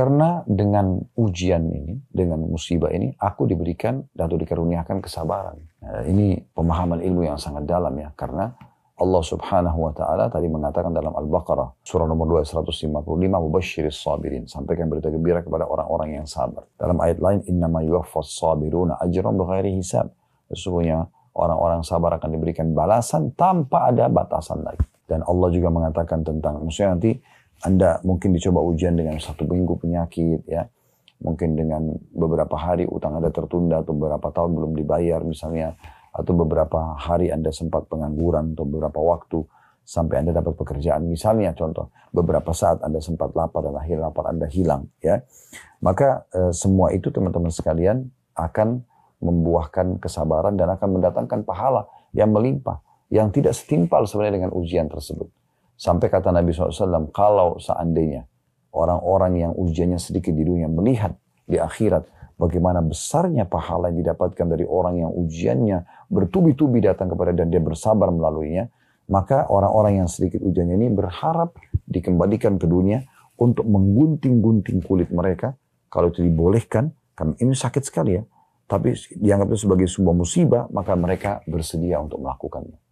Karena dengan ujian ini, dengan musibah ini, aku diberikan dan dikaruniakan kesabaran. Nah, ini pemahaman ilmu yang sangat dalam ya, karena Allah Subhanahu wa taala tadi mengatakan dalam Al-Baqarah surah nomor 2 155 sabirin sampaikan berita gembira kepada orang-orang yang sabar. Dalam ayat lain innama yuwaffas sabiruna ajrom bukhari hisab. Sesungguhnya orang-orang sabar akan diberikan balasan tanpa ada batasan lagi. Dan Allah juga mengatakan tentang maksudnya nanti anda mungkin dicoba ujian dengan satu minggu penyakit ya. Mungkin dengan beberapa hari utang Anda tertunda atau beberapa tahun belum dibayar misalnya. Atau beberapa hari Anda sempat pengangguran atau beberapa waktu sampai Anda dapat pekerjaan. Misalnya contoh, beberapa saat Anda sempat lapar dan akhir lapar Anda hilang. ya Maka e, semua itu teman-teman sekalian akan membuahkan kesabaran dan akan mendatangkan pahala yang melimpah. Yang tidak setimpal sebenarnya dengan ujian tersebut. Sampai kata Nabi SAW, kalau seandainya orang-orang yang ujiannya sedikit di dunia melihat di akhirat bagaimana besarnya pahala yang didapatkan dari orang yang ujiannya bertubi-tubi datang kepada dan dia bersabar melaluinya, maka orang-orang yang sedikit ujiannya ini berharap dikembalikan ke dunia untuk menggunting-gunting kulit mereka kalau itu dibolehkan karena ini sakit sekali ya tapi dianggap itu sebagai sebuah musibah maka mereka bersedia untuk melakukannya